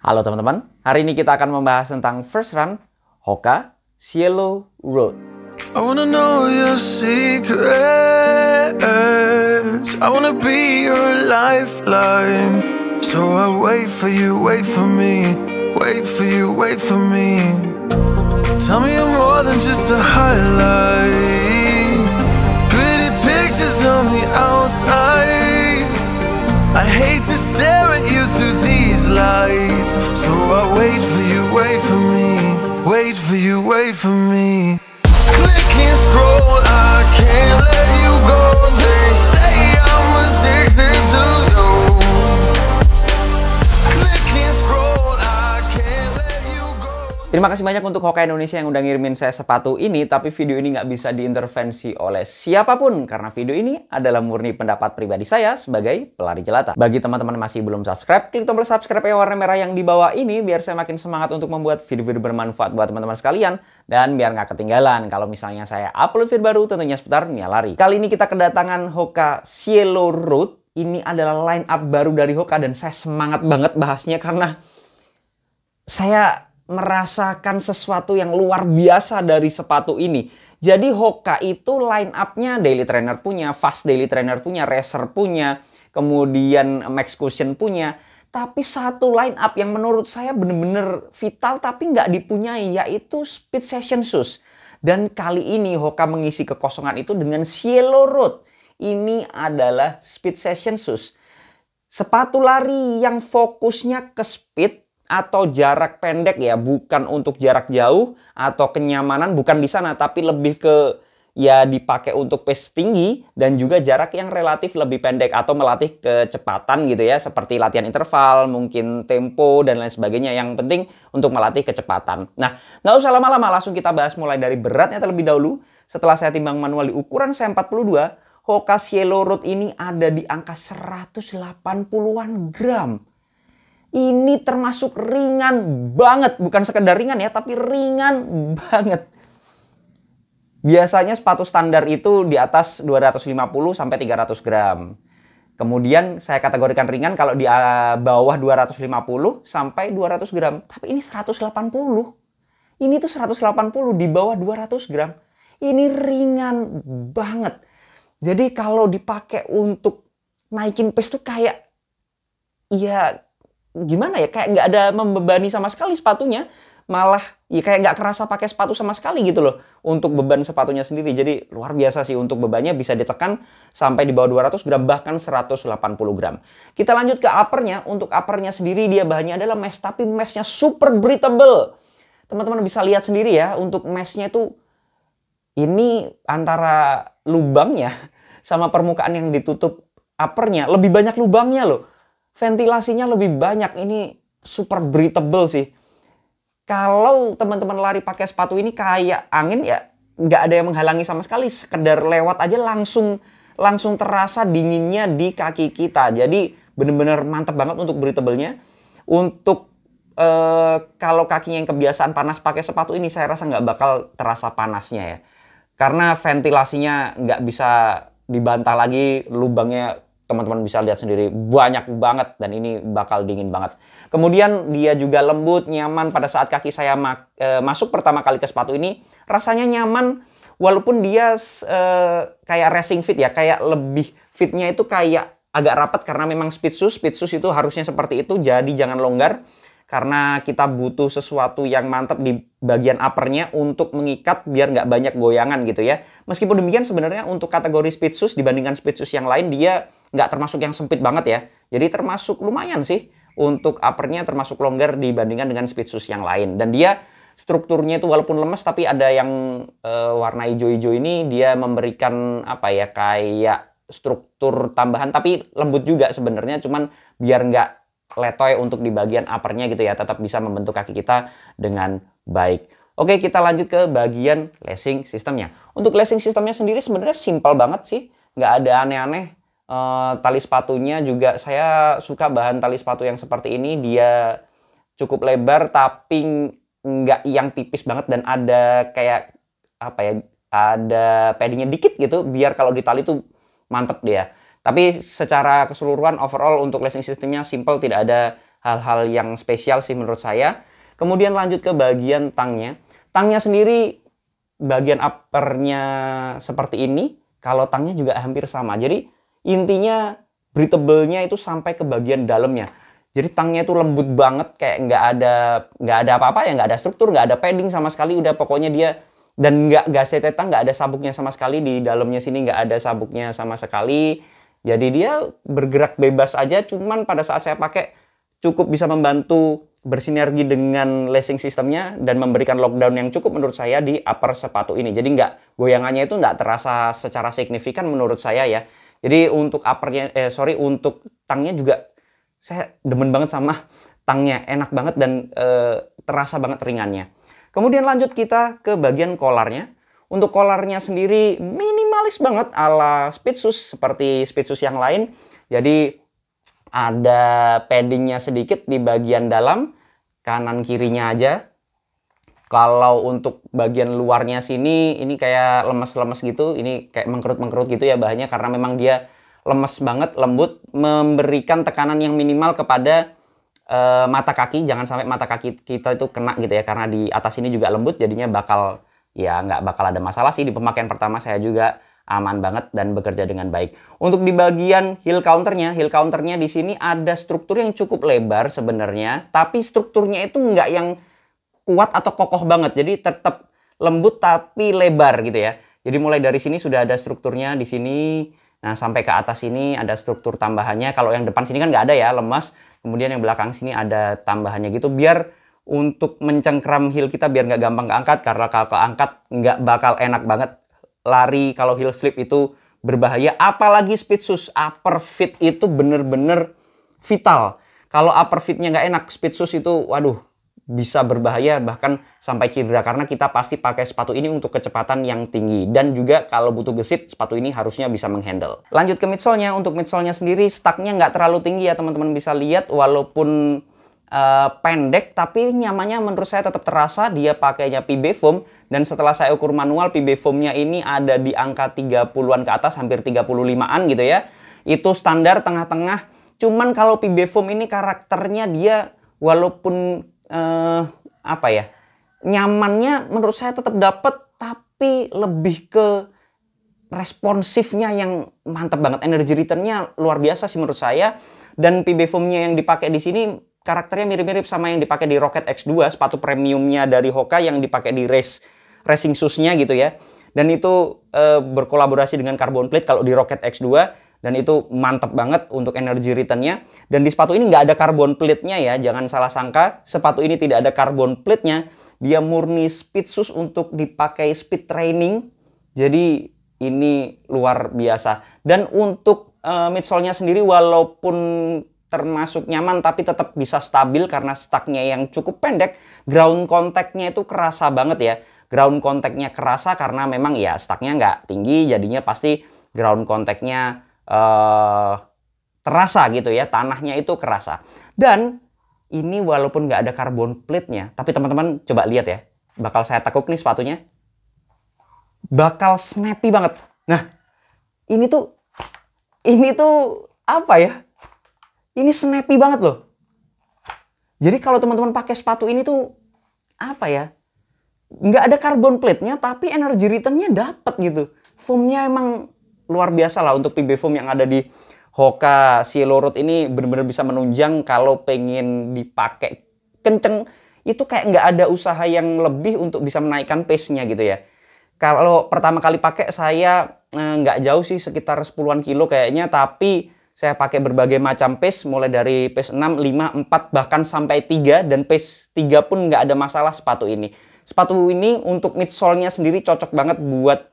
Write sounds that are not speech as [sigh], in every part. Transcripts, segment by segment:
Halo teman-teman, hari ini kita akan membahas tentang first run Hoka Cielo Road. I wanna know your secrets. I wanna be your lifeline. So I wait for you, wait for me, wait for you, wait for me. Tell me you're more than just a highlight. Wait for you, wait for me. Terima kasih banyak untuk Hoka Indonesia yang udah ngirimin saya sepatu ini, tapi video ini nggak bisa diintervensi oleh siapapun, karena video ini adalah murni pendapat pribadi saya sebagai pelari jelata. Bagi teman-teman masih belum subscribe, klik tombol subscribe yang warna merah yang di bawah ini, biar saya makin semangat untuk membuat video-video bermanfaat buat teman-teman sekalian, dan biar nggak ketinggalan kalau misalnya saya upload video baru tentunya seputar Mia Lari. Kali ini kita kedatangan Hoka Cielo Road, ini adalah line up baru dari Hoka, dan saya semangat banget bahasnya karena saya merasakan sesuatu yang luar biasa dari sepatu ini. Jadi Hoka itu line up-nya daily trainer punya, fast daily trainer punya, racer punya, kemudian max cushion punya. Tapi satu line up yang menurut saya benar-benar vital tapi nggak dipunyai yaitu speed session shoes. Dan kali ini Hoka mengisi kekosongan itu dengan Cielo Road. Ini adalah speed session shoes. Sepatu lari yang fokusnya ke speed atau jarak pendek ya, bukan untuk jarak jauh atau kenyamanan bukan di sana tapi lebih ke ya dipakai untuk pace tinggi dan juga jarak yang relatif lebih pendek atau melatih kecepatan gitu ya seperti latihan interval, mungkin tempo dan lain sebagainya yang penting untuk melatih kecepatan. Nah, nggak usah lama-lama langsung kita bahas mulai dari beratnya terlebih dahulu. Setelah saya timbang manual di ukuran saya 42, Hoka Cielo Road ini ada di angka 180-an gram. Ini termasuk ringan banget, bukan sekedar ringan ya, tapi ringan banget. Biasanya sepatu standar itu di atas 250 sampai 300 gram. Kemudian saya kategorikan ringan kalau di eh, bawah 250 sampai 200 gram. Tapi ini 180. Ini tuh 180 di bawah 200 gram. Ini ringan banget. Jadi kalau dipakai untuk naikin pes tuh kayak ya gimana ya kayak nggak ada membebani sama sekali sepatunya malah ya kayak nggak kerasa pakai sepatu sama sekali gitu loh untuk beban sepatunya sendiri jadi luar biasa sih untuk bebannya bisa ditekan sampai di bawah 200 gram bahkan 180 gram kita lanjut ke uppernya untuk uppernya sendiri dia bahannya adalah mesh tapi meshnya super breathable teman-teman bisa lihat sendiri ya untuk meshnya itu ini antara lubangnya [laughs] sama permukaan yang ditutup uppernya lebih banyak lubangnya loh ventilasinya lebih banyak. Ini super breathable sih. Kalau teman-teman lari pakai sepatu ini kayak angin ya nggak ada yang menghalangi sama sekali. Sekedar lewat aja langsung langsung terasa dinginnya di kaki kita. Jadi bener-bener mantep banget untuk breathable-nya. Untuk Uh, kalau kakinya yang kebiasaan panas pakai sepatu ini saya rasa nggak bakal terasa panasnya ya. Karena ventilasinya nggak bisa dibantah lagi, lubangnya teman-teman bisa lihat sendiri banyak banget dan ini bakal dingin banget. Kemudian dia juga lembut, nyaman pada saat kaki saya ma e, masuk pertama kali ke sepatu ini rasanya nyaman walaupun dia e, kayak racing fit ya, kayak lebih fitnya itu kayak agak rapat karena memang speed shoes, speed shoes itu harusnya seperti itu jadi jangan longgar karena kita butuh sesuatu yang mantap di bagian uppernya untuk mengikat biar nggak banyak goyangan gitu ya. Meskipun demikian sebenarnya untuk kategori speed shoes dibandingkan speed shoes yang lain dia nggak termasuk yang sempit banget ya. Jadi termasuk lumayan sih untuk uppernya termasuk longgar dibandingkan dengan speed shoes yang lain. Dan dia strukturnya itu walaupun lemes tapi ada yang e, warna hijau-hijau ini dia memberikan apa ya kayak struktur tambahan tapi lembut juga sebenarnya cuman biar nggak letoy untuk di bagian uppernya gitu ya tetap bisa membentuk kaki kita dengan baik. Oke kita lanjut ke bagian lacing sistemnya. Untuk lacing sistemnya sendiri sebenarnya simpel banget sih nggak ada aneh-aneh. E, tali sepatunya juga saya suka bahan tali sepatu yang seperti ini dia cukup lebar tapi nggak yang tipis banget dan ada kayak apa ya ada paddingnya dikit gitu biar kalau di tali tuh mantep dia. Tapi secara keseluruhan overall untuk leasing sistemnya simple, tidak ada hal-hal yang spesial sih menurut saya. Kemudian lanjut ke bagian tangnya. Tangnya sendiri bagian uppernya seperti ini, kalau tangnya juga hampir sama. Jadi intinya breathable-nya itu sampai ke bagian dalamnya. Jadi tangnya itu lembut banget, kayak nggak ada nggak ada apa-apa ya, nggak ada struktur, nggak ada padding sama sekali. Udah pokoknya dia dan nggak gas tang nggak ada sabuknya sama sekali di dalamnya sini nggak ada sabuknya sama sekali jadi dia bergerak bebas aja cuman pada saat saya pakai cukup bisa membantu bersinergi dengan lacing sistemnya dan memberikan lockdown yang cukup menurut saya di upper sepatu ini. Jadi nggak goyangannya itu nggak terasa secara signifikan menurut saya ya. Jadi untuk uppernya, eh, sorry untuk tangnya juga saya demen banget sama tangnya, enak banget dan eh, terasa banget ringannya. Kemudian lanjut kita ke bagian kolarnya. Untuk kolarnya sendiri minimalis banget ala Spitzus seperti Spitzus yang lain. Jadi ada paddingnya sedikit di bagian dalam kanan kirinya aja. Kalau untuk bagian luarnya sini ini kayak lemes-lemes gitu, ini kayak mengkerut-mengkerut gitu ya bahannya karena memang dia lemes banget, lembut, memberikan tekanan yang minimal kepada uh, mata kaki jangan sampai mata kaki kita itu kena gitu ya karena di atas ini juga lembut jadinya bakal ya nggak bakal ada masalah sih di pemakaian pertama saya juga aman banget dan bekerja dengan baik. Untuk di bagian heel counternya, heel counternya di sini ada struktur yang cukup lebar sebenarnya, tapi strukturnya itu nggak yang kuat atau kokoh banget. Jadi tetap lembut tapi lebar gitu ya. Jadi mulai dari sini sudah ada strukturnya di sini. Nah sampai ke atas ini ada struktur tambahannya. Kalau yang depan sini kan nggak ada ya, lemas. Kemudian yang belakang sini ada tambahannya gitu biar untuk mencengkram heel kita biar nggak gampang keangkat karena kalau keangkat nggak bakal enak banget lari kalau heel slip itu berbahaya apalagi speed shoes upper fit itu bener-bener vital kalau upper fitnya nggak enak speed shoes itu waduh bisa berbahaya bahkan sampai cedera karena kita pasti pakai sepatu ini untuk kecepatan yang tinggi dan juga kalau butuh gesit sepatu ini harusnya bisa menghandle lanjut ke midsole-nya untuk midsole-nya sendiri stucknya nggak terlalu tinggi ya teman-teman bisa lihat walaupun uh, pendek tapi nyamannya menurut saya tetap terasa dia pakainya PB foam dan setelah saya ukur manual PB foamnya ini ada di angka 30-an ke atas hampir 35-an gitu ya itu standar tengah-tengah cuman kalau PB foam ini karakternya dia walaupun uh, apa ya nyamannya menurut saya tetap dapat tapi lebih ke responsifnya yang mantep banget energy returnnya luar biasa sih menurut saya dan PB foamnya yang dipakai di sini karakternya mirip-mirip sama yang dipakai di Rocket X2, sepatu premiumnya dari Hoka yang dipakai di race racing shoes gitu ya. Dan itu e, berkolaborasi dengan carbon plate kalau di Rocket X2 dan itu mantep banget untuk energy returnnya. Dan di sepatu ini nggak ada carbon plate-nya ya, jangan salah sangka sepatu ini tidak ada carbon plate-nya. Dia murni speed sus untuk dipakai speed training. Jadi ini luar biasa. Dan untuk uh, midsole-nya sendiri walaupun termasuk nyaman tapi tetap bisa stabil karena stucknya yang cukup pendek, ground contactnya itu kerasa banget ya. Ground contactnya kerasa karena memang ya stucknya nggak tinggi jadinya pasti ground contactnya uh, terasa gitu ya, tanahnya itu kerasa. Dan ini walaupun nggak ada carbon plate-nya, tapi teman-teman coba lihat ya, bakal saya tekuk nih sepatunya, bakal snappy banget. Nah, ini tuh, ini tuh apa ya? Ini snappy banget loh. Jadi kalau teman-teman pakai sepatu ini tuh apa ya? Nggak ada carbon plate-nya tapi energy return-nya dapat gitu. Foam-nya emang luar biasa lah untuk PB foam yang ada di Hoka Cielo Road ini benar-benar bisa menunjang kalau pengen dipakai kenceng itu kayak nggak ada usaha yang lebih untuk bisa menaikkan pace-nya gitu ya. Kalau pertama kali pakai saya eh, nggak jauh sih sekitar 10-an kilo kayaknya tapi saya pakai berbagai macam pace, mulai dari pace 6, 5, 4, bahkan sampai 3. Dan pace 3 pun nggak ada masalah sepatu ini. Sepatu ini untuk midsole-nya sendiri cocok banget buat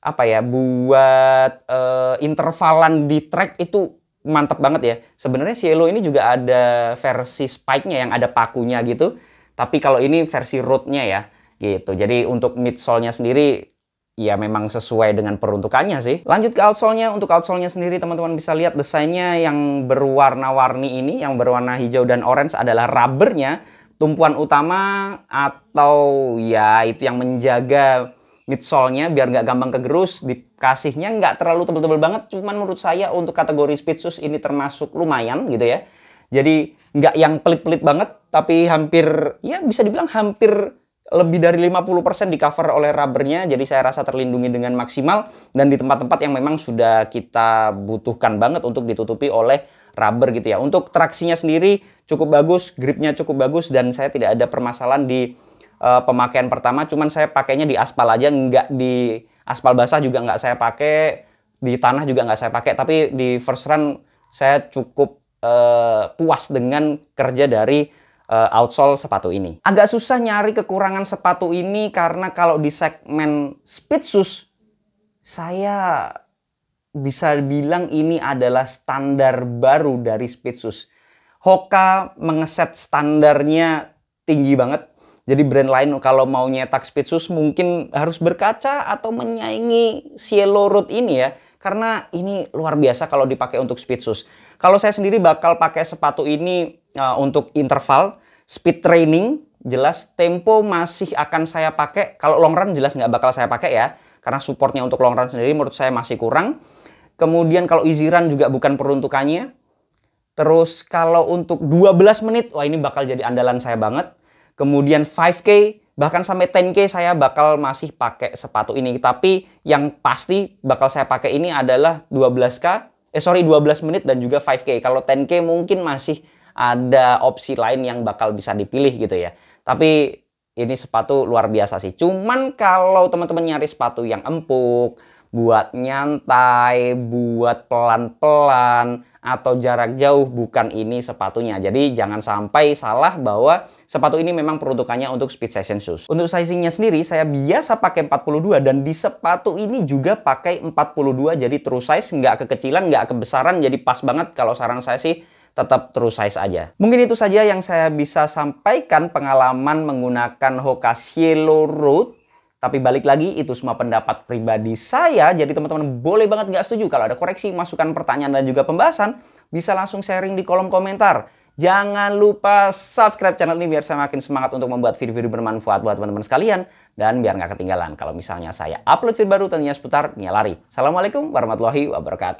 apa ya buat uh, intervalan di track itu mantap banget ya. Sebenarnya Cielo ini juga ada versi spike-nya yang ada pakunya gitu. Tapi kalau ini versi road-nya ya gitu. Jadi untuk midsole-nya sendiri ya memang sesuai dengan peruntukannya sih. Lanjut ke outsole-nya. Untuk outsole-nya sendiri teman-teman bisa lihat desainnya yang berwarna-warni ini, yang berwarna hijau dan orange adalah rubbernya. Tumpuan utama atau ya itu yang menjaga midsole-nya biar nggak gampang kegerus. Dikasihnya nggak terlalu tebel-tebel banget. Cuman menurut saya untuk kategori speed shoes ini termasuk lumayan gitu ya. Jadi nggak yang pelit-pelit banget tapi hampir ya bisa dibilang hampir lebih dari 50% di cover oleh rubbernya jadi saya rasa terlindungi dengan maksimal dan di tempat-tempat yang memang sudah kita butuhkan banget untuk ditutupi oleh rubber gitu ya untuk traksinya sendiri cukup bagus gripnya cukup bagus dan saya tidak ada permasalahan di uh, pemakaian pertama cuman saya pakainya di aspal aja nggak di aspal basah juga nggak saya pakai di tanah juga nggak saya pakai tapi di first run saya cukup uh, puas dengan kerja dari uh, eh, outsole sepatu ini. Agak susah nyari kekurangan sepatu ini karena kalau di segmen speed shoes saya bisa bilang ini adalah standar baru dari speed shoes. Hoka mengeset standarnya tinggi banget jadi brand lain kalau mau nyetak speed shoes mungkin harus berkaca atau menyaingi Cielo Road ini ya. Karena ini luar biasa kalau dipakai untuk speed shoes. Kalau saya sendiri bakal pakai sepatu ini uh, untuk interval, speed training, jelas tempo masih akan saya pakai. Kalau long run jelas nggak bakal saya pakai ya. Karena supportnya untuk long run sendiri menurut saya masih kurang. Kemudian kalau easy run juga bukan peruntukannya. Terus kalau untuk 12 menit, wah ini bakal jadi andalan saya banget. Kemudian 5K bahkan sampai 10K saya bakal masih pakai sepatu ini. Tapi yang pasti bakal saya pakai ini adalah 12K, eh sorry 12 menit dan juga 5K. Kalau 10K mungkin masih ada opsi lain yang bakal bisa dipilih gitu ya. Tapi ini sepatu luar biasa sih. Cuman kalau teman-teman nyari sepatu yang empuk, buat nyantai, buat pelan-pelan, atau jarak jauh, bukan ini sepatunya. Jadi jangan sampai salah bahwa sepatu ini memang peruntukannya untuk speed session shoes. Untuk sizingnya sendiri, saya biasa pakai 42 dan di sepatu ini juga pakai 42 jadi terus size, nggak kekecilan, nggak kebesaran, jadi pas banget kalau saran saya sih tetap terus size aja. Mungkin itu saja yang saya bisa sampaikan pengalaman menggunakan Hoka Cielo Road tapi balik lagi itu semua pendapat pribadi saya. Jadi teman-teman boleh banget nggak setuju. Kalau ada koreksi, masukan pertanyaan dan juga pembahasan, bisa langsung sharing di kolom komentar. Jangan lupa subscribe channel ini biar saya makin semangat untuk membuat video-video bermanfaat buat teman-teman sekalian. Dan biar nggak ketinggalan kalau misalnya saya upload video baru tentunya seputar nyalari. Assalamualaikum warahmatullahi wabarakatuh.